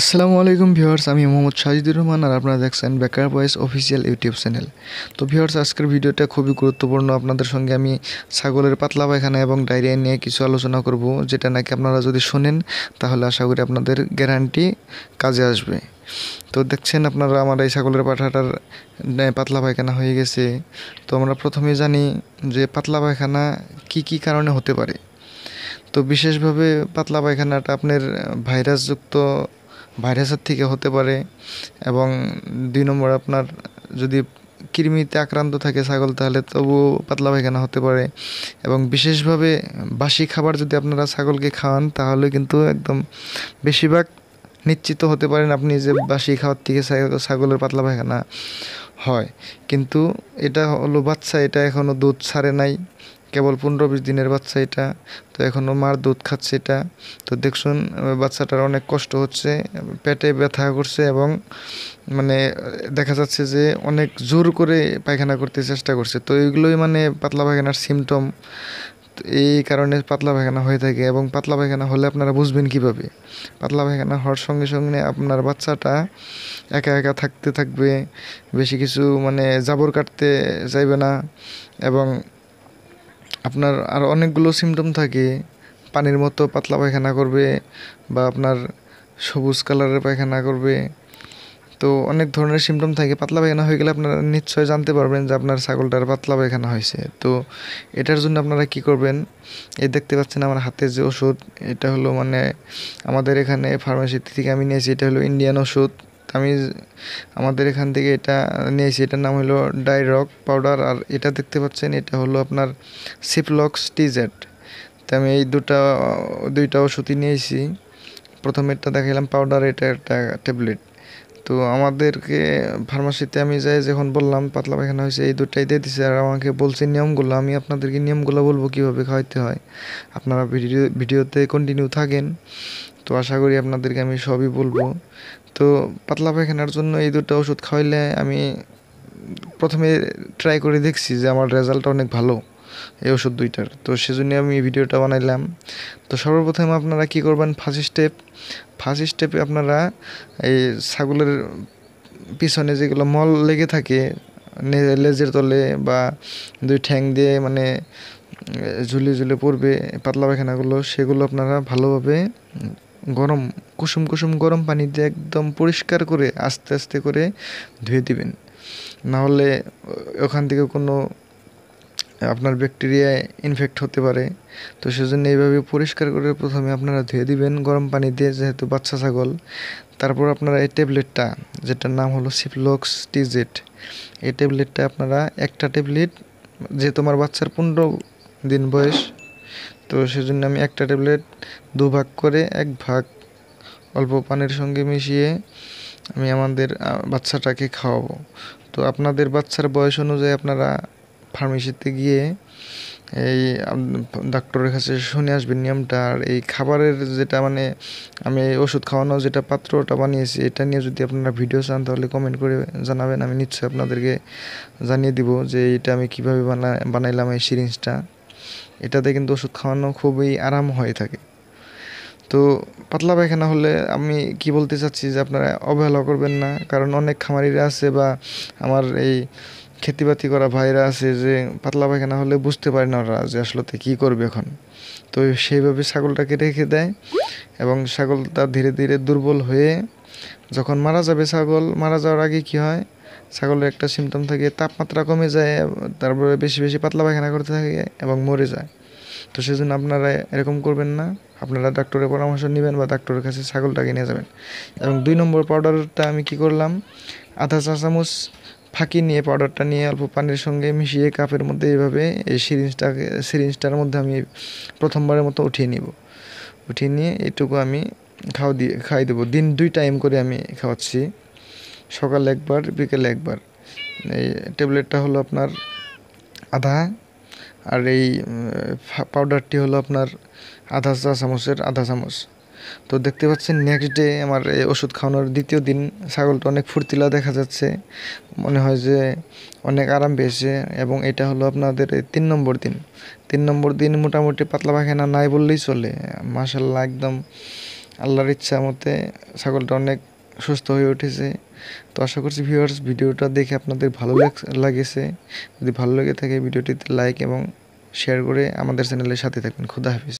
আসসালামু আলাইকুম ভিউয়ার্স আমি মোহাম্মদ সাজিদুর রহমান আর আপনারা দেখছেন Bekar boys official YouTube channel তো ভিউয়ার্স আজকের ভিডিওটা খুবই গুরুত্বপূর্ণ আপনাদের সঙ্গে আমি ছাগলের পাতলা পায়খানা এবং ডায়রিয়া নিয়ে কিছু আলোচনা করব যেটা নাকি আপনারা যদি শোনেন তাহলে আশা করি আপনাদের গ্যারান্টি কাজে আসবে তো দেখছেন আপনারা আমার এই ছাগলের পাঠাটার পাতলা পায়খানা হয়ে গেছে তো আমরা প্রথমে জানি যে পাতলা পায়খানা কি কি কারণে হতে পারে তো বিশেষভাবে পাতলা পায়খানাটা আপনার ভাইরাসযুক্ত ভাইরাসের থেকে হতে পারে এবং দুই নম্বর আপনার যদি কৃমিতে আক্রান্ত থাকে ছাগল তাহলে তবুও পাতলা পায়খানা হতে পারে এবং বিশেষভাবে বাসি খাবার যদি আপনারা ছাগলকে খাওয়ান তাহলে কিন্তু একদম বেশিরভাগ নিশ্চিত হতে পারেন আপনি যে বাসি খাওয়ার থেকে ছাগলের পাতলা পায়খানা হয় কিন্তু এটা হলো বাচ্চা এটা এখনও দুধ ছাড়ে নাই কেবল পনেরো বিশ দিনের বাচ্চা এটা তো এখনও মার দুধ খাচ্ছে এটা তো দেখুন বাচ্চাটার অনেক কষ্ট হচ্ছে পেটে ব্যথা করছে এবং মানে দেখা যাচ্ছে যে অনেক জোর করে পায়খানা করতে চেষ্টা করছে তো এইগুলোই মানে পাতলা পায়খানার সিমটম এই কারণে পাতলা পায়খানা হয়ে থাকে এবং পাতলা পায়খানা হলে আপনারা বুঝবেন কিভাবে পাতলা পায়খানা হওয়ার সঙ্গে সঙ্গে আপনার বাচ্চাটা একা একা থাকতে থাকবে বেশি কিছু মানে জাবর কাটতে চাইবে না এবং আপনার আর অনেকগুলো সিমটম থাকে পানির মতো পাতলা পায়খানা করবে বা আপনার সবুজ কালারের পায়খানা করবে তো অনেক ধরনের সিমটম থাকে পাতলা পায়খানা হয়ে গেলে আপনারা নিশ্চয় জানতে পারবেন যে আপনার ছাগলটার পাতলা পায়খানা হয়েছে তো এটার জন্য আপনারা কি করবেন এই দেখতে পাচ্ছেন আমার হাতে যে ওষুধ এটা হলো মানে আমাদের এখানে ফার্মেসি থেকে আমি নিয়েছি এটা হলো ইন্ডিয়ান ওষুধ আমি আমাদের এখান থেকে এটা নিয়েছি এটার নাম হলো ডাইরক পাউডার আর এটা দেখতে পাচ্ছেন এটা হলো আপনার সিপলক্স টিজেট তো আমি এই দুটা দুইটা ওষুধই নিয়েছি প্রথমেরটা দেখালাম পাউডার এটা একটা ট্যাবলেট তো আমাদেরকে ফার্মাসিতে আমি যাই যখন বললাম পাতলা পায়খানা হয়েছে এই দুটাই দিয়ে দিছে আর আমাকে বলছে নিয়মগুলো আমি আপনাদেরকে নিয়মগুলো বলবো কীভাবে খাওয়াইতে হয় আপনারা ভিডিও ভিডিওতে কন্টিনিউ থাকেন তো আশা করি আপনাদেরকে আমি সবই বলবো তো পাতলা পায়খানার জন্য এই দুটো ওষুধ খাওয়াইলে আমি প্রথমে ট্রাই করে দেখছি যে আমার রেজাল্টটা অনেক ভালো এই ওষুধ দুইটার তো সেজন্য আমি এই ভিডিওটা বানাইলাম তো সর্বপ্রথম আপনারা কি করবেন ফার্স্ট স্টেপ ফার্স্ট স্টেপে আপনারা এই ছাগলের পিছনে যেগুলো মল লেগে থাকে লেজের তলে বা দুই ঠ্যাং দিয়ে মানে ঝুলে ঝুলে পড়বে পাতলা পায়খানাগুলো সেগুলো আপনারা ভালোভাবে গরম কুসুম কুসুম গরম পানিতে একদম পরিষ্কার করে আস্তে আস্তে করে ধুয়ে দিবেন নাহলে ওখান থেকে কোনো আপনার ব্যাকটেরিয়া ইনফেক্ট হতে পারে তো সেজন্য এইভাবে পরিষ্কার করে প্রথমে আপনারা ধুয়ে দিবেন গরম পানি দিয়ে যেহেতু বাচ্চা ছাগল তারপর আপনারা এই ট্যাবলেটটা যেটার নাম হলো সিফলক্স টিজেট এই ট্যাবলেটটা আপনারা একটা ট্যাবলেট যে তোমার বাচ্চার পনেরো দিন বয়স তো সেজন্য আমি একটা ট্যাবলেট দুভাগ করে এক ভাগ অল্প পানির সঙ্গে মিশিয়ে আমি আমাদের বাচ্চাটাকে খাওয়াবো তো আপনাদের বাচ্চার বয়স অনুযায়ী আপনারা ফার্মেসিতে গিয়ে এই ডাক্তারের কাছে শুনে আসবেন নিয়মটা আর এই খাবারের যেটা মানে আমি ওষুধ খাওয়ানো যেটা পাত্রটা বানিয়েছি এটা নিয়ে যদি আপনারা ভিডিও চান তাহলে কমেন্ট করে জানাবেন আমি নিশ্চয়ই আপনাদেরকে জানিয়ে দিব যে এটা আমি কিভাবে বানা বানাইলাম এই সিরিঞ্জটা এটাতে কিন্তু ওষুধ খাওয়ানো খুবই আরাম হয়ে থাকে তো পাতলা পায়খানা হলে আমি কি বলতে চাচ্ছি যে আপনারা অবহেলা করবেন না কারণ অনেক খামারিরা আছে বা আমার এই খেতিবাতি করা ভাইরা আছে যে পাতলা পায়খানা হলে বুঝতে পারে না ওরা যে আসলে কী করবে এখন তো সেইভাবে ছাগলটাকে রেখে দেয় এবং ছাগলটা ধীরে ধীরে দুর্বল হয়ে যখন মারা যাবে ছাগল মারা যাওয়ার আগে কি হয় ছাগলের একটা সিমটম থাকে তাপমাত্রা কমে যায় তারপরে বেশি বেশি পাতলা পায়খানা করতে থাকে এবং মরে যায় তো সেজন্য আপনারা এরকম করবেন না আপনারা ডাক্তারের পরামর্শ নেবেন বা ডাক্তারের কাছে ছাগলটাকে নিয়ে যাবেন এবং দুই নম্বর পাউডারটা আমি কি করলাম আধা চা চামচ ফাঁকি নিয়ে পাউডারটা নিয়ে অল্প পানির সঙ্গে মিশিয়ে কাপের মধ্যে এইভাবে এই সিরিঞ্জটাকে সিরিঞ্জটার মধ্যে আমি প্রথমবারের মতো উঠিয়ে নিব উঠিয়ে নিয়ে এটুকু আমি খাওয়া দিয়ে খাই দেবো দিন দুই টাইম করে আমি খাওয়াচ্ছি সকাল একবার বিকেলে একবার এই ট্যাবলেটটা হলো আপনার আধা আর এই পাউডারটি হলো আপনার আধা চা চামচের আধা চামচ তো দেখতে পাচ্ছেন নেক্সট ডে আমার এই ওষুধ খাওয়ানোর দ্বিতীয় দিন ছাগলটা অনেক ফুর্তিলা দেখা যাচ্ছে মনে হয় যে অনেক আরাম পেয়েছে এবং এটা হলো আপনাদের তিন নম্বর দিন তিন নম্বর দিন মোটামুটি পাতলা পায়খানা নাই বললেই চলে মাসাল্লাহ একদম আল্লাহর ইচ্ছা মতে ছাগলটা অনেক সুস্থ হয়ে উঠেছে তো আশা করছি ভিউয়ার্স ভিডিওটা দেখে আপনাদের ভালো লাগেছে যদি ভালো লেগে থাকে ভিডিওটিতে লাইক এবং শেয়ার করে আমাদের চ্যানেলের সাথে থাকবেন খুদা হাফিজ